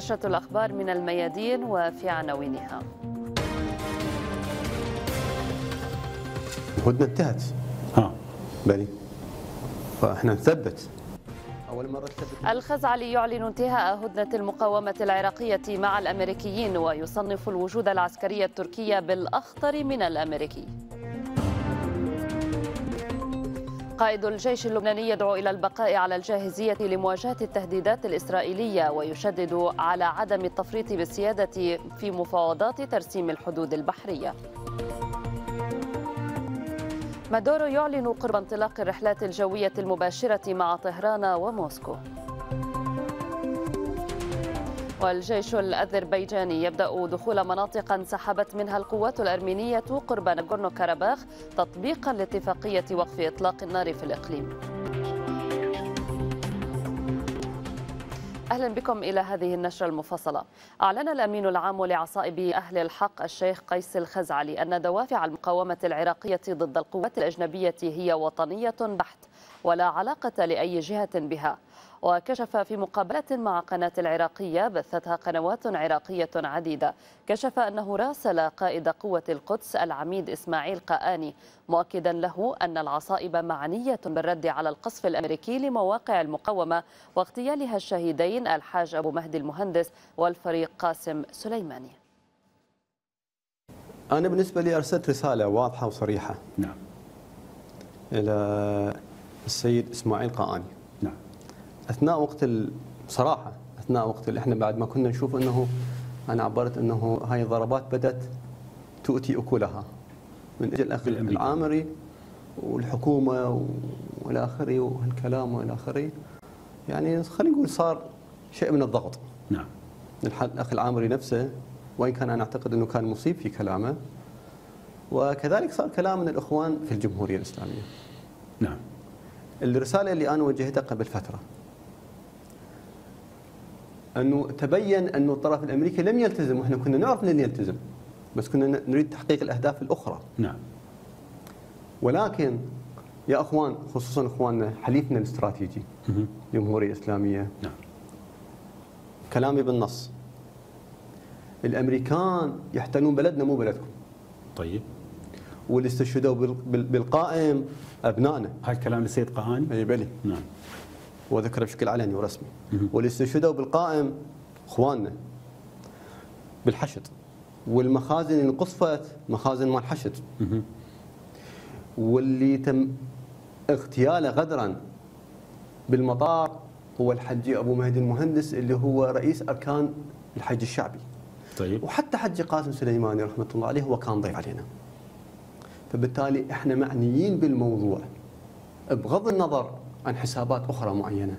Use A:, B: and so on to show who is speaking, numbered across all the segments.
A: نشرة الأخبار من الميادين وفي عناوينها
B: الهدنة انتهت ها بلي فاحنا نثبت أول مرة تثبت
A: الخزعلي يعلن انتهاء هدنة المقاومة العراقية مع الأمريكيين ويصنف الوجود العسكري التركي بالأخطر من الأمريكي قائد الجيش اللبناني يدعو إلى البقاء على الجاهزية لمواجهة التهديدات الإسرائيلية ويشدد على عدم التفريط بالسيادة في مفاوضات ترسيم الحدود البحرية مادورو يعلن قرب انطلاق الرحلات الجوية المباشرة مع طهران وموسكو والجيش الأذربيجاني يبدأ دخول مناطق انسحبت منها القوات الأرمينية قرب ناغورنو كاراباخ تطبيقا لاتفاقية وقف إطلاق النار في الإقليم أهلا بكم إلى هذه النشرة المفصلة أعلن الأمين العام لعصائب أهل الحق الشيخ قيس الخزعلي أن دوافع المقاومة العراقية ضد القوات الأجنبية هي وطنية بحت ولا علاقة لأي جهة بها وكشف في مقابلة مع قناة العراقية بثتها قنوات عراقية عديدة كشف أنه راسل قائد قوة القدس العميد إسماعيل قآني مؤكدا له أن العصائب معنية بالرد على القصف الأمريكي لمواقع المقاومة واغتيالها الشهيدين الحاج أبو مهدي المهندس والفريق قاسم سليماني
B: أنا بالنسبة لي أرسلت رسالة واضحة وصريحة نعم إلى السيد إسماعيل قآني اثناء وقت بصراحه اثناء وقت اللي احنا بعد ما كنا نشوف انه انا عبرت انه هاي الضربات بدات تؤتي اكلها من اجل الاخ العامري والحكومه والى اخره وهالكلام والى اخره يعني خلينا نقول صار شيء من الضغط نعم الاخ العامري نفسه وان كان انا اعتقد انه كان مصيب في كلامه وكذلك صار كلام من الاخوان في الجمهوريه الاسلاميه نعم الرساله اللي انا وجهتها قبل فتره انه تبين انه الطرف الامريكي لم يلتزم واحنا كنا نعرف انه لن يلتزم بس كنا نريد تحقيق الاهداف الاخرى نعم ولكن يا اخوان خصوصا اخواننا حليفنا الاستراتيجي الجمهوريه الاسلاميه نعم كلامي بالنص الامريكان يحتلون بلدنا مو بلدكم طيب واللي استشهدوا بالقائم ابنائنا هاي كلام للسيد قهاني اي بلي نعم هو بشكل علني ورسمي واللي استشهدوا بالقائم اخواننا بالحشد والمخازن اللي انقصفت مخازن مال حشد واللي تم اغتياله غدرا بالمطار هو الحج ابو مهدي المهندس اللي هو رئيس اركان الحج الشعبي طيب وحتى حج قاسم سليماني رحمه الله عليه هو كان ضيف علينا فبالتالي احنا معنيين بالموضوع بغض النظر عن حسابات اخرى معينه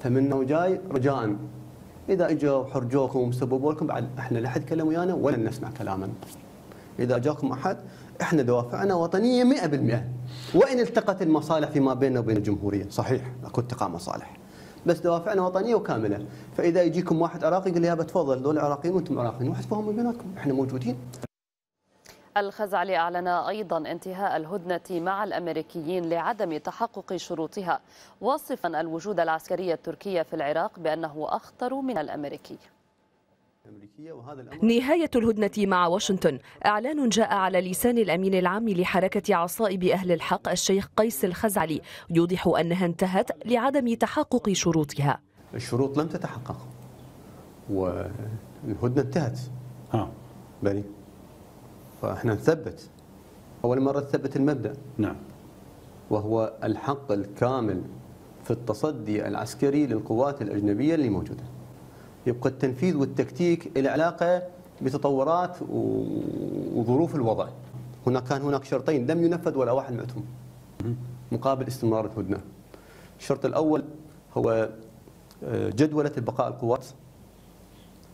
B: فمنه وجاي رجاء اذا اجوا حرجوكم وسببوا لكم بعد احنا لا حد كلم ويانا ولا نسمع كلاما اذا جاكم احد احنا دوافعنا وطنيه 100% وان التقت المصالح فيما بيننا وبين الجمهوريه صحيح اكو التقاء مصالح بس دوافعنا وطنيه وكامله فاذا يجيكم واحد عراقي يقول لي بتفضل تفضل دول عراقيين وانتم عراقيين واحد فهم بيناتكم احنا موجودين
A: الخزعلي أعلن أيضا انتهاء الهدنة مع الأمريكيين لعدم تحقق شروطها واصفا الوجود العسكري التركي في العراق بأنه أخطر من الأمريكي
C: نهاية الهدنة مع واشنطن إعلان جاء على لسان الأمين العام لحركة عصائب أهل الحق الشيخ قيس الخزعلي يوضح أنها انتهت لعدم تحقق شروطها
B: الشروط لم تتحقق والهدنة انتهت ها. آه. بني فاحنا نثبت اول مره نثبت المبدا نعم وهو الحق الكامل في التصدي العسكري للقوات الاجنبيه اللي موجوده يبقى التنفيذ والتكتيك له علاقه بتطورات وظروف الوضع هنا كان هناك شرطين لم ينفذ ولا واحد منهم مقابل استمرار الهدنه الشرط الاول هو آه، جدوله البقاء القوات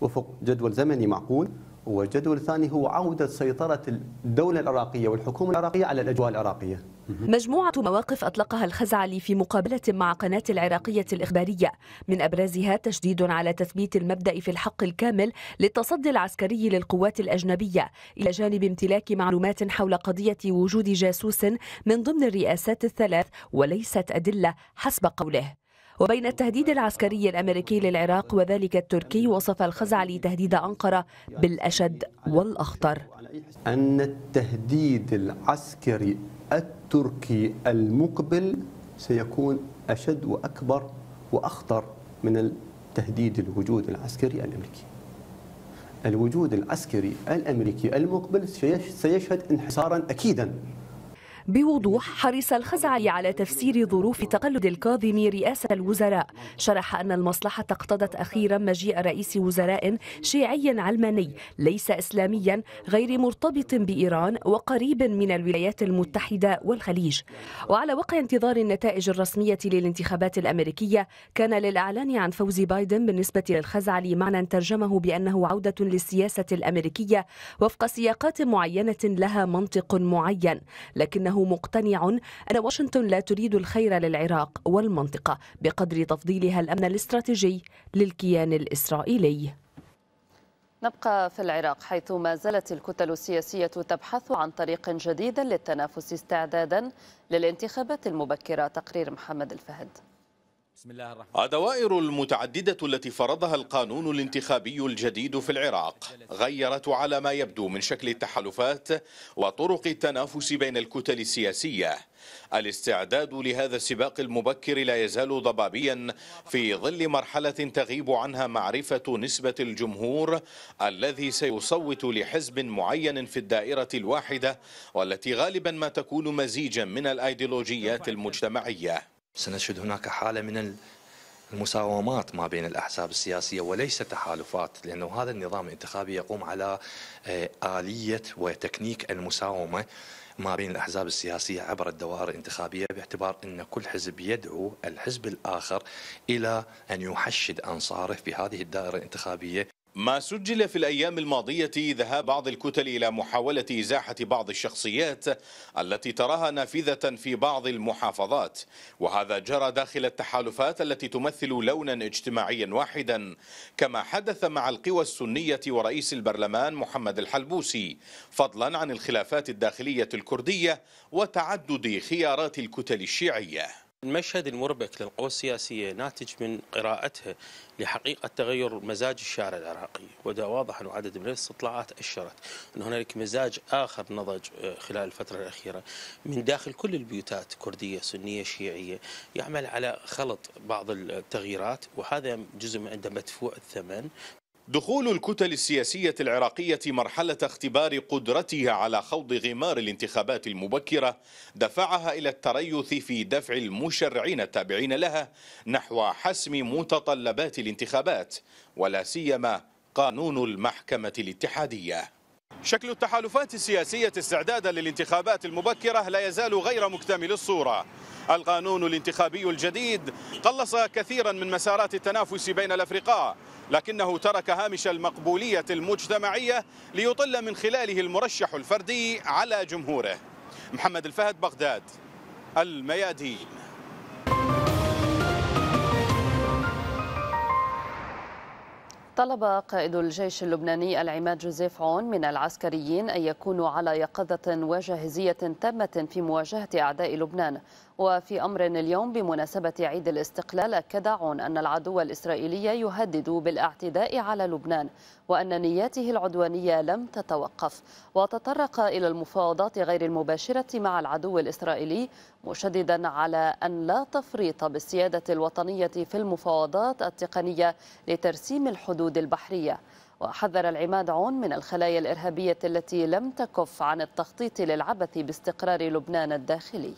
B: وفق جدول زمني معقول والجدول الثاني هو عودة سيطرة الدولة العراقية والحكومة العراقية على الأجواء العراقية
C: مجموعة مواقف أطلقها الخزعلي في مقابلة مع قناة العراقية الإخبارية من أبرزها تشديد على تثبيت المبدأ في الحق الكامل للتصدي العسكري للقوات الأجنبية إلى جانب امتلاك معلومات حول قضية وجود جاسوس من ضمن الرئاسات الثلاث وليست أدلة حسب قوله وبين التهديد العسكري الأمريكي للعراق وذلك التركي وصف الخزعلي تهديد أنقرة بالأشد والأخطر
B: أن التهديد العسكري التركي المقبل سيكون أشد وأكبر وأخطر من التهديد الوجود العسكري الأمريكي الوجود العسكري الأمريكي المقبل سيشهد انحسارا أكيدا
C: بوضوح حرص الخزعلي على تفسير ظروف تقلد الكاظمي رئاسة الوزراء شرح أن المصلحة اقتضت أخيرا مجيء رئيس وزراء شيعي علماني ليس إسلاميا غير مرتبط بإيران وقريب من الولايات المتحدة والخليج وعلى وقع انتظار النتائج الرسمية للانتخابات الأمريكية كان للإعلان عن فوز بايدن بالنسبة للخزعلي معنى ترجمه بأنه عودة للسياسة الأمريكية وفق سياقات معينة لها منطق معين لكنه مقتنع أن واشنطن لا تريد الخير للعراق والمنطقة بقدر تفضيلها الأمن الاستراتيجي للكيان الإسرائيلي
A: نبقى في العراق حيث ما زالت الكتل السياسية تبحث عن طريق جديد للتنافس استعدادا للانتخابات المبكرة تقرير محمد الفهد
D: بسم الله الرحمن الرحيم. الدوائر المتعددة التي فرضها القانون الانتخابي الجديد في العراق غيرت على ما يبدو من شكل التحالفات وطرق التنافس بين الكتل السياسية الاستعداد لهذا السباق المبكر لا يزال ضبابيا في ظل مرحلة تغيب عنها معرفة نسبة الجمهور الذي سيصوت لحزب معين في الدائرة الواحدة والتي غالبا ما تكون مزيجا من الأيديولوجيات المجتمعية
E: سنشهد هناك حالة من المساومات ما بين الأحزاب السياسية وليس تحالفات لأنه هذا النظام الانتخابي يقوم على آه، آلية وتكنيك المساومة ما بين الأحزاب السياسية عبر الدوائر الانتخابية باعتبار أن كل حزب يدعو الحزب الآخر إلى أن يحشد أنصاره في هذه الدائرة الانتخابية
D: ما سجل في الأيام الماضية ذهاب بعض الكتل إلى محاولة إزاحة بعض الشخصيات التي تراها نافذة في بعض المحافظات وهذا جرى داخل التحالفات التي تمثل لونا اجتماعيا واحدا كما حدث مع القوى السنية ورئيس البرلمان محمد الحلبوسي فضلا عن الخلافات الداخلية الكردية وتعدد خيارات الكتل الشيعية المشهد المربك للقوى السياسية ناتج من قراءتها لحقيقة تغير مزاج الشارع العراقي وده واضح أنه عدد من الاستطلاعات أشرت أن هنالك مزاج آخر نضج آه، خلال الفترة الأخيرة من داخل كل البيوتات كردية سنية شيعية يعمل على خلط بعض التغييرات وهذا جزء من عنده مدفوع الثمن دخول الكتل السياسية العراقية مرحلة اختبار قدرتها على خوض غمار الانتخابات المبكرة دفعها إلى التريث في دفع المشرعين التابعين لها نحو حسم متطلبات الانتخابات ولا سيما قانون المحكمة الاتحادية شكل التحالفات السياسية استعدادا للانتخابات المبكرة لا يزال غير مكتمل الصورة القانون الانتخابي الجديد قلص كثيرا من مسارات التنافس بين الأفرقاء لكنه ترك هامش المقبولية المجتمعية ليطل من خلاله المرشح الفردي على جمهوره محمد الفهد بغداد الميادين
A: طلب قائد الجيش اللبناني العماد جوزيف عون من العسكريين أن يكونوا على يقظة وجاهزية تامة في مواجهة أعداء لبنان وفي أمر اليوم بمناسبة عيد الاستقلال أكد عون أن العدو الإسرائيلي يهدد بالاعتداء على لبنان وأن نياته العدوانية لم تتوقف وتطرق إلى المفاوضات غير المباشرة مع العدو الإسرائيلي مشددا على أن لا تفريط بالسيادة الوطنية في المفاوضات التقنية لترسيم الحدود البحرية وحذر العماد عون من الخلايا الإرهابية التي لم تكف عن التخطيط للعبث باستقرار لبنان الداخلي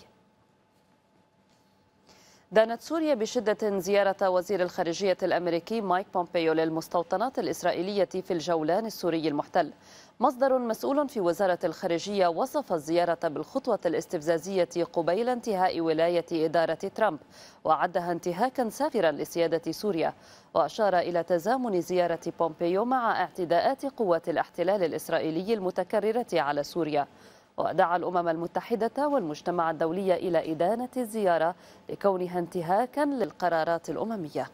A: دانت سوريا بشدة زيارة وزير الخارجية الأمريكي مايك بومبيو للمستوطنات الإسرائيلية في الجولان السوري المحتل مصدر مسؤول في وزارة الخارجية وصف الزيارة بالخطوة الاستفزازية قبيل انتهاء ولاية إدارة ترامب وعدها انتهاكا سافرا لسيادة سوريا وأشار إلى تزامن زيارة بومبيو مع اعتداءات قوات الاحتلال الإسرائيلي المتكررة على سوريا ودعا الأمم المتحدة والمجتمع الدولي إلى إدانة الزيارة لكونها انتهاكا للقرارات الأممية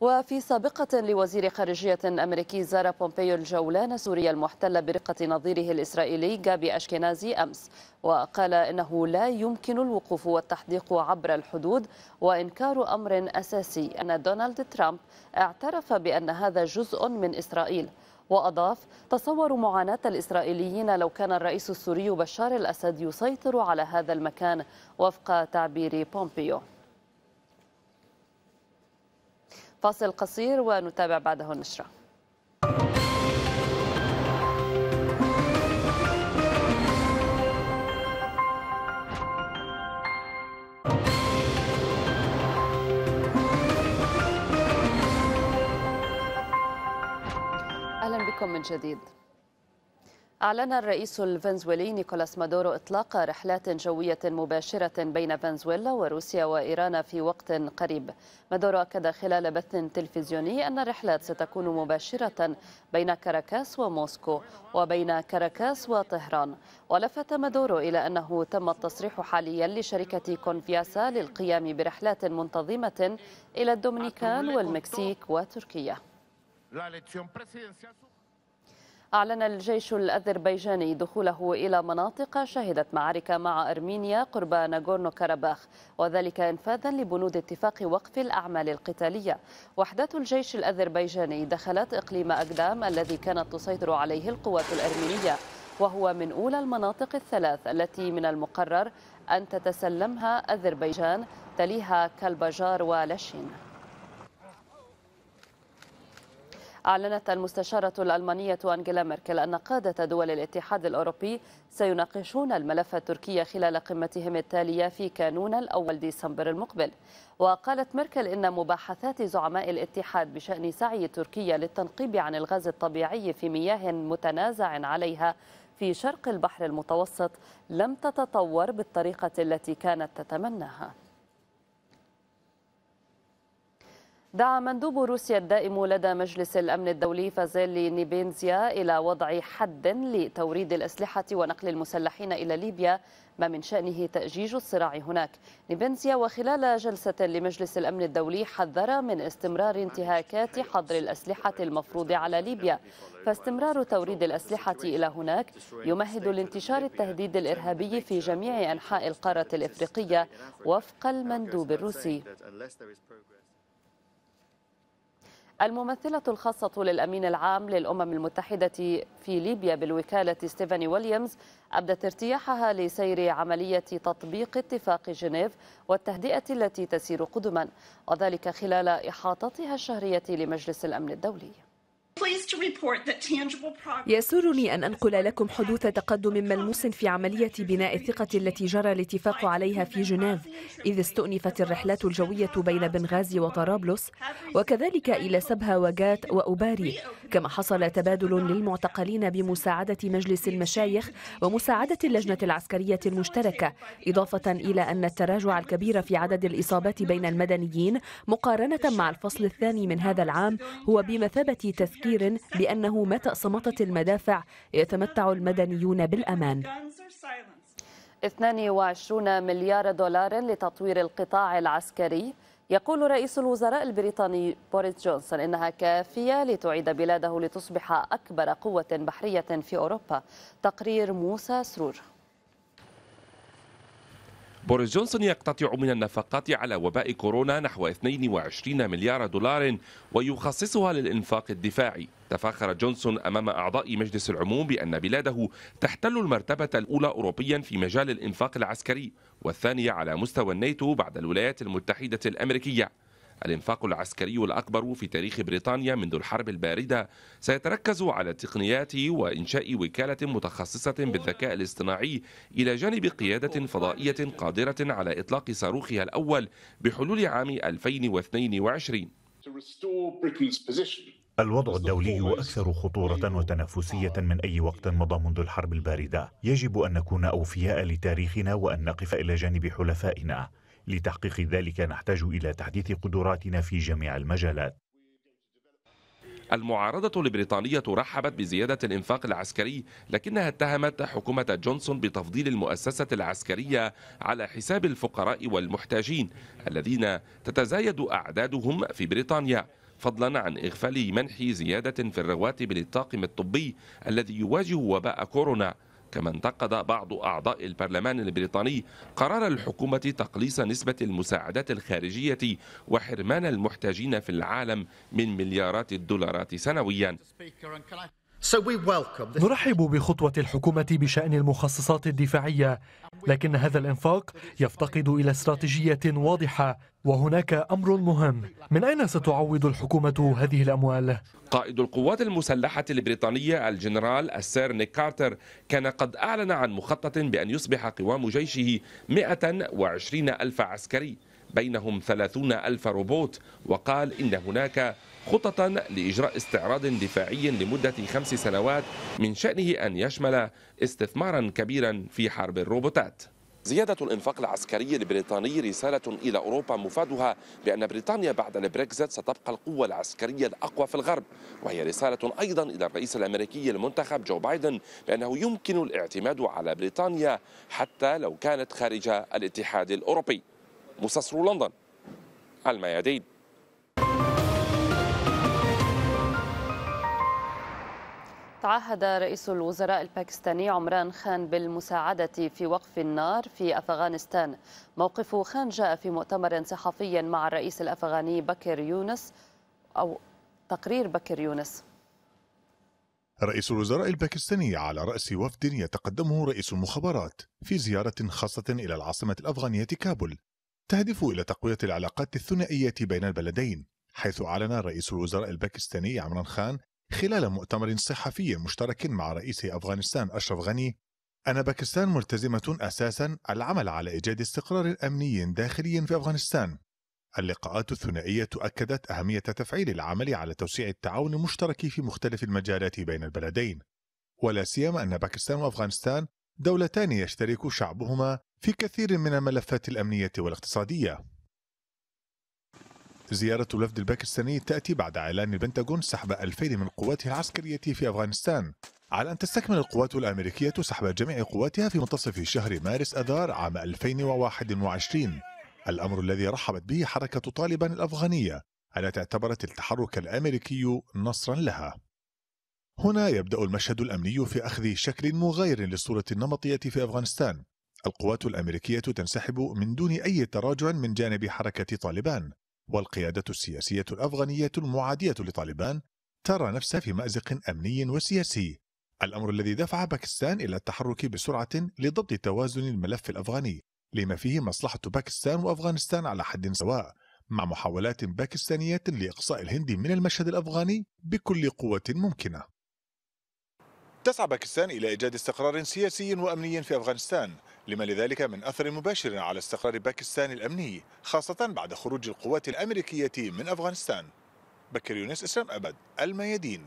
A: وفي سابقة لوزير خارجية أمريكي زار بومبيو الجولان سوريا المحتلة برقة نظيره الإسرائيلي جابي أشكنازي أمس وقال إنه لا يمكن الوقوف والتحديق عبر الحدود وإنكار أمر أساسي أن دونالد ترامب اعترف بأن هذا جزء من إسرائيل وأضاف تصور معاناة الإسرائيليين لو كان الرئيس السوري بشار الأسد يسيطر على هذا المكان وفق تعبير بومبيو فاصل قصير ونتابع بعده النشره بكم من جديد أعلن الرئيس الفنزويلي نيكولاس مادورو إطلاق رحلات جوية مباشرة بين فنزويلا وروسيا وإيران في وقت قريب مادورو أكد خلال بث تلفزيوني أن الرحلات ستكون مباشرة بين كاراكاس وموسكو وبين كاراكاس وطهران ولفت مادورو إلى أنه تم التصريح حاليا لشركة كونفياسا للقيام برحلات منتظمة إلى الدومينيكان والمكسيك وتركيا أعلن الجيش الأذربيجاني دخوله إلى مناطق شهدت معارك مع أرمينيا قرب ناغورنو كاراباخ وذلك إنفاذا لبنود اتفاق وقف الأعمال القتالية وحدات الجيش الأذربيجاني دخلت إقليم أقدام الذي كانت تسيطر عليه القوات الأرمينية وهو من أولى المناطق الثلاث التي من المقرر أن تتسلمها أذربيجان تليها كالبجار ولاشين أعلنت المستشارة الألمانية أنجيلا ميركل أن قادة دول الاتحاد الأوروبي سيناقشون الملف التركي خلال قمتهم التالية في كانون الأول ديسمبر المقبل وقالت ميركل إن مباحثات زعماء الاتحاد بشأن سعي تركيا للتنقيب عن الغاز الطبيعي في مياه متنازع عليها في شرق البحر المتوسط لم تتطور بالطريقة التي كانت تتمناها دعا مندوب روسيا الدائم لدى مجلس الأمن الدولي فازيلي نيبينزيا إلى وضع حد لتوريد الأسلحة ونقل المسلحين إلى ليبيا ما من شأنه تأجيج الصراع هناك نيبينزيا وخلال جلسة لمجلس الأمن الدولي حذر من استمرار انتهاكات حظر الأسلحة المفروض على ليبيا فاستمرار توريد الأسلحة إلى هناك يمهد لانتشار التهديد الإرهابي في جميع أنحاء القارة الإفريقية وفق المندوب الروسي الممثلة الخاصة للأمين العام للأمم المتحدة في ليبيا بالوكالة ستيفاني ويليامز أبدت ارتياحها لسير عملية تطبيق اتفاق جنيف والتهدئة التي تسير قدما وذلك خلال إحاطتها الشهرية لمجلس الأمن الدولي يسرني أن أنقل لكم حدوث
C: تقدم ملموس في عملية بناء الثقة التي جرى الاتفاق عليها في جنيف إذ استؤنفت الرحلات الجوية بين بنغازي وطرابلس وكذلك إلى سبها وغات وأوباري كما حصل تبادل للمعتقلين بمساعدة مجلس المشايخ ومساعدة اللجنة العسكرية المشتركة إضافة إلى أن التراجع الكبير في عدد الإصابات بين المدنيين مقارنة مع الفصل الثاني من هذا العام هو بمثابة تسكين خبير بأنه متى صمتت المدافع يتمتع المدنيون بالأمان
A: 22 مليار دولار لتطوير القطاع العسكري يقول رئيس الوزراء البريطاني بوريس جونسون إنها كافية لتعيد بلاده لتصبح أكبر قوة بحرية في أوروبا تقرير موسى سرور
E: بوريس جونسون يقتطع من النفقات على وباء كورونا نحو 22 مليار دولار ويخصصها للإنفاق الدفاعي تفاخر جونسون أمام أعضاء مجلس العموم بأن بلاده تحتل المرتبة الأولى أوروبيا في مجال الإنفاق العسكري والثانية على مستوى الناتو بعد الولايات المتحدة الأمريكية الانفاق العسكري الأكبر في تاريخ بريطانيا منذ الحرب الباردة سيتركز على تقنيات وإنشاء وكالة متخصصة بالذكاء الاصطناعي إلى جانب قيادة فضائية قادرة على إطلاق صاروخها الأول بحلول عام 2022
F: الوضع الدولي أكثر خطورة وتنافسية من أي وقت مضى منذ الحرب الباردة يجب أن نكون أوفياء لتاريخنا وأن نقف إلى جانب حلفائنا لتحقيق ذلك نحتاج إلى تحديث قدراتنا في جميع المجالات
E: المعارضة البريطانية رحبت بزيادة الإنفاق العسكري لكنها اتهمت حكومة جونسون بتفضيل المؤسسة العسكرية على حساب الفقراء والمحتاجين الذين تتزايد أعدادهم في بريطانيا فضلا عن إغفال منح زيادة في الرواتب للطاقم الطبي الذي يواجه وباء كورونا كما انتقد بعض أعضاء البرلمان البريطاني قرار الحكومة تقليص نسبة المساعدات الخارجية وحرمان المحتاجين في العالم من مليارات الدولارات سنويا
B: نرحب بخطوة الحكومة بشأن المخصصات الدفاعية لكن هذا الإنفاق يفتقد إلى استراتيجية واضحة وهناك أمر مهم من أين ستعوض الحكومة هذه الأموال؟
E: قائد القوات المسلحة البريطانية الجنرال السير نيك كارتر كان قد أعلن عن مخطط بأن يصبح قوام جيشه 120 ألف عسكري بينهم 30 ألف روبوت وقال إن هناك خططا لإجراء استعراض دفاعي لمدة خمس سنوات من شأنه أن يشمل استثمارا كبيرا في حرب الروبوتات زيادة الإنفاق العسكري البريطاني رسالة إلى أوروبا مفادها بأن بريطانيا بعد البريكزت ستبقى القوة العسكرية الأقوى في الغرب وهي رسالة أيضا إلى الرئيس الأمريكي المنتخب جو بايدن بأنه يمكن الاعتماد على بريطانيا حتى لو كانت خارج الاتحاد الأوروبي مستصر لندن الميادين
A: تعهد رئيس الوزراء الباكستاني عمران خان بالمساعدة في وقف النار في أفغانستان موقف خان جاء في مؤتمر صحفي مع الرئيس الأفغاني بكر يونس أو تقرير بكر يونس
F: رئيس الوزراء الباكستاني على رأس وفد يتقدمه رئيس المخابرات في زيارة خاصة إلى العاصمة الأفغانية كابول تهدف إلى تقوية العلاقات الثنائية بين البلدين حيث أعلن رئيس الوزراء الباكستاني عمران خان خلال مؤتمر صحفي مشترك مع رئيس أفغانستان أشرف غني أن باكستان ملتزمة أساسا العمل على إيجاد استقرار أمني داخلي في أفغانستان اللقاءات الثنائية أكدت أهمية تفعيل العمل على توسيع التعاون المشترك في مختلف المجالات بين البلدين ولا سيما أن باكستان وأفغانستان دولتان يشترك شعبهما في كثير من الملفات الأمنية والاقتصادية زيارة الوفد الباكستاني تأتي بعد إعلان البنتاغون سحب 2000 من قواته العسكرية في أفغانستان على أن تستكمل القوات الأمريكية سحب جميع قواتها في منتصف شهر مارس أذار عام 2021 الأمر الذي رحبت به حركة طالبان الأفغانية التي اعتبرت التحرك الأمريكي نصرا لها هنا يبدأ المشهد الأمني في أخذ شكل مغاير للصورة النمطية في أفغانستان القوات الأمريكية تنسحب من دون أي تراجع من جانب حركة طالبان والقيادة السياسية الأفغانية المعادية لطالبان ترى نفسها في مأزق أمني وسياسي الأمر الذي دفع باكستان إلى التحرك بسرعة لضبط توازن الملف الأفغاني لما فيه مصلحة باكستان وأفغانستان على حد سواء مع محاولات باكستانية لإقصاء الهند من المشهد الأفغاني بكل قوة ممكنة تسعى باكستان إلى إيجاد استقرار سياسي وأمني في أفغانستان لما لذلك من أثر مباشر على استقرار باكستان الأمني خاصة بعد خروج القوات الأمريكية من أفغانستان بكر يونس إسلام أبد الميادين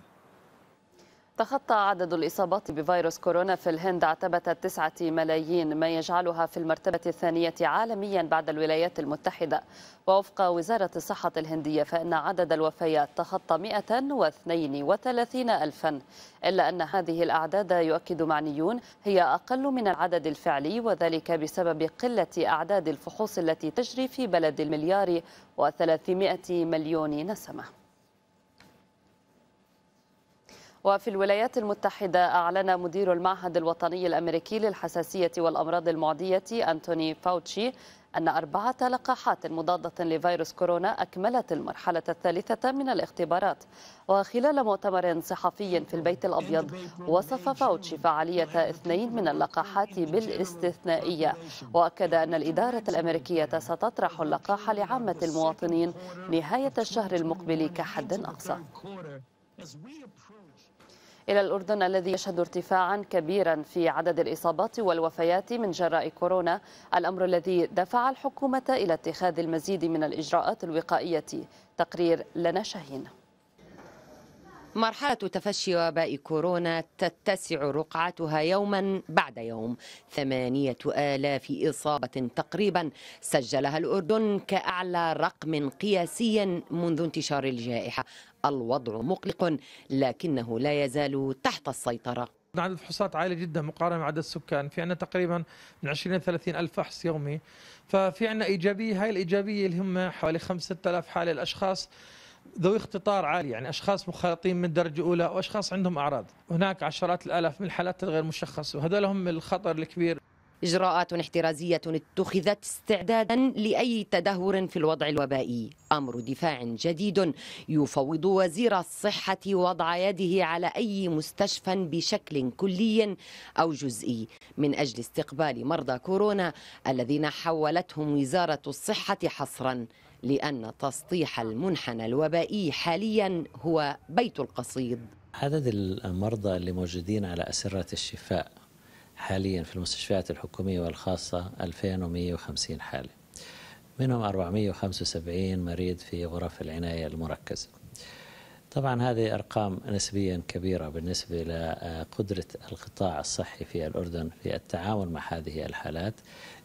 A: تخطى عدد الإصابات بفيروس كورونا في الهند عتبة تسعة ملايين ما يجعلها في المرتبة الثانية عالميا بعد الولايات المتحدة ووفق وزارة الصحة الهندية فإن عدد الوفيات تخطى 132 ألفا إلا أن هذه الأعداد يؤكد معنيون هي أقل من العدد الفعلي وذلك بسبب قلة أعداد الفحوص التي تجري في بلد المليار و300 مليون نسمة وفي الولايات المتحدة أعلن مدير المعهد الوطني الأمريكي للحساسية والأمراض المعدية أنتوني فاوتشي أن أربعة لقاحات مضادة لفيروس كورونا أكملت المرحلة الثالثة من الاختبارات وخلال مؤتمر صحفي في البيت الأبيض وصف فاوتشي فعالية اثنين من اللقاحات بالاستثنائية وأكد أن الإدارة الأمريكية ستطرح اللقاح لعامة المواطنين نهاية الشهر المقبل كحد أقصى إلى الأردن الذي يشهد ارتفاعا كبيرا في عدد الإصابات والوفيات من جراء كورونا الأمر الذي دفع الحكومة إلى اتخاذ المزيد من الإجراءات الوقائية تقرير لنا شاهين
G: مرحلة تفشي وباء كورونا تتسع رقعتها يوما بعد يوم ثمانية آلاف إصابة تقريبا سجلها الأردن كأعلى رقم قياسي منذ انتشار الجائحة الوضع مقلق لكنه لا يزال تحت السيطرة
D: عدد الفحوصات عالي جدا مقارنة مع عدد السكان في عندنا تقريبا من 20 ل 30 ألف فحص يومي ففي عندنا إيجابية هاي الإيجابية اللي هم حوالي 5-6 6000 حالة الأشخاص ذوي اختطار عالي يعني اشخاص مخالطين من درجه اولى واشخاص عندهم اعراض هناك عشرات الالاف من الحالات الغير مشخصه
G: وهذول هم الخطر الكبير إجراءات احترازية اتخذت استعدادا لأي تدهور في الوضع الوبائي أمر دفاع جديد يفوض وزير الصحة وضع يده على أي مستشفى بشكل كلي أو جزئي من أجل استقبال مرضى كورونا الذين حولتهم وزارة الصحة حصرا لأن تسطيح المنحنى الوبائي حاليا هو بيت القصيد عدد المرضى اللي موجودين على أسرة الشفاء حاليا في المستشفيات الحكومية والخاصة 2150 حالة منهم 475 مريض في غرف العناية المركزة طبعا هذه أرقام نسبيا كبيرة بالنسبة لقدرة القطاع الصحي في الأردن في التعامل مع هذه الحالات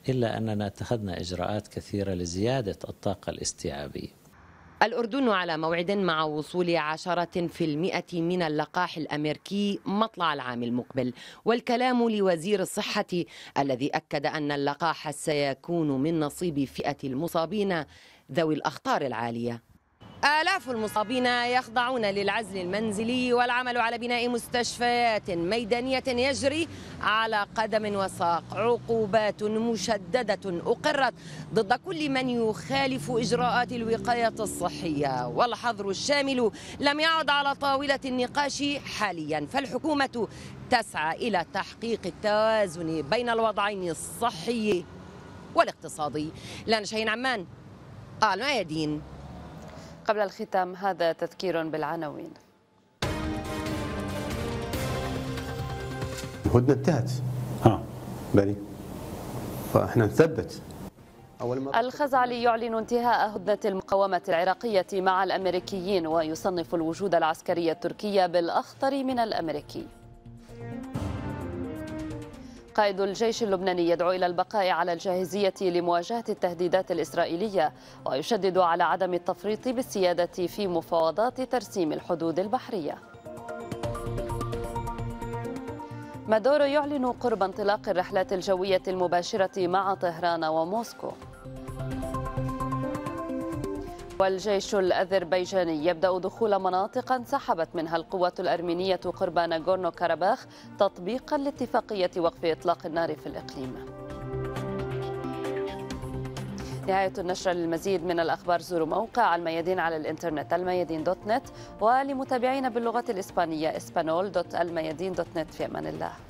G: إلا أننا اتخذنا إجراءات كثيرة لزيادة الطاقة الاستيعابية الأردن على موعد مع وصول عشرة في المئة من اللقاح الأمريكي مطلع العام المقبل والكلام لوزير الصحة الذي أكد أن اللقاح سيكون من نصيب فئة المصابين ذوي الأخطار العالية آلاف المصابين يخضعون للعزل المنزلي والعمل على بناء مستشفيات ميدانية يجري على قدم وساق عقوبات مشددة أقرت ضد كل من يخالف إجراءات الوقاية الصحية والحظر الشامل لم يعد على طاولة النقاش حاليا فالحكومة تسعى إلى تحقيق التوازن بين الوضعين الصحي والاقتصادي لان شاهين عمان قال ما يدين قبل الختام هذا تذكير بالعناوين
B: الهدنه انتهت ها بلي فاحنا نثبت
A: الخزعلي يعلن انتهاء هدنة المقاومة العراقية مع الأمريكيين ويصنف الوجود العسكري التركي بالأخطر من الأمريكي قائد الجيش اللبناني يدعو إلى البقاء على الجاهزية لمواجهة التهديدات الإسرائيلية ويشدد على عدم التفريط بالسيادة في مفاوضات ترسيم الحدود البحرية مادورو يعلن قرب انطلاق الرحلات الجوية المباشرة مع طهران وموسكو والجيش الأذربيجاني يبدأ دخول مناطق انسحبت منها القوات الأرمينية قرب ناغورنو كاراباخ تطبيقا لاتفاقية وقف إطلاق النار في الإقليم نهاية النشرة للمزيد من الأخبار زوروا موقع الميادين على الإنترنت الميادين دوت نت ولمتابعينا باللغة الإسبانية اسبانول دوت الميادين دوت نت في أمان الله